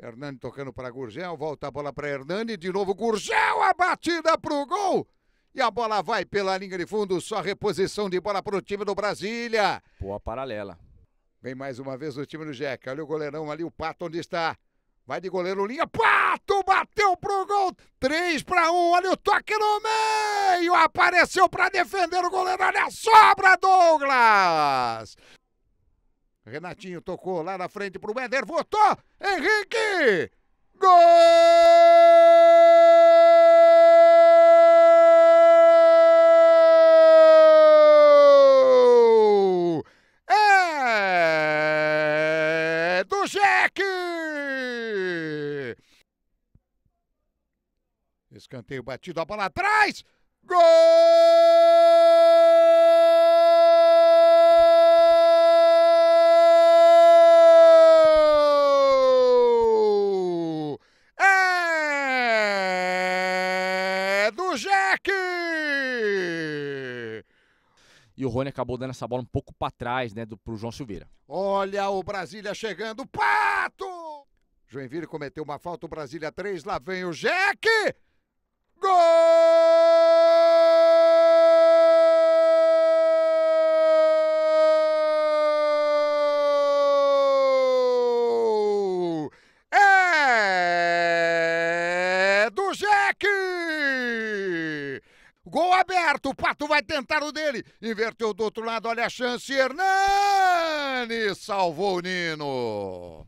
Hernani tocando para Gurgel, volta a bola para Hernani, de novo Gurgel, a batida para o gol! E a bola vai pela linha de fundo, só reposição de bola para o time do Brasília. Boa paralela. Vem mais uma vez o time do Jack. olha o goleirão ali, o Pato onde está. Vai de goleiro linha, Pato bateu para o gol, 3 para 1, olha o toque no meio, apareceu para defender o goleiro, olha a sobra, Douglas! Renatinho tocou lá na frente pro Éder, votou! Henrique! Gol! É do Jack! Escanteio batido, a bola atrás! Gol! E o Rony acabou dando essa bola um pouco para trás, né, do, pro João Silveira. Olha o Brasília chegando, Pato! Joinville cometeu uma falta, o Brasília 3, lá vem o Jack! Gol! aqui! Gol aberto, o Pato vai tentar o dele. Inverteu do outro lado, olha a chance. Hernani salvou o Nino.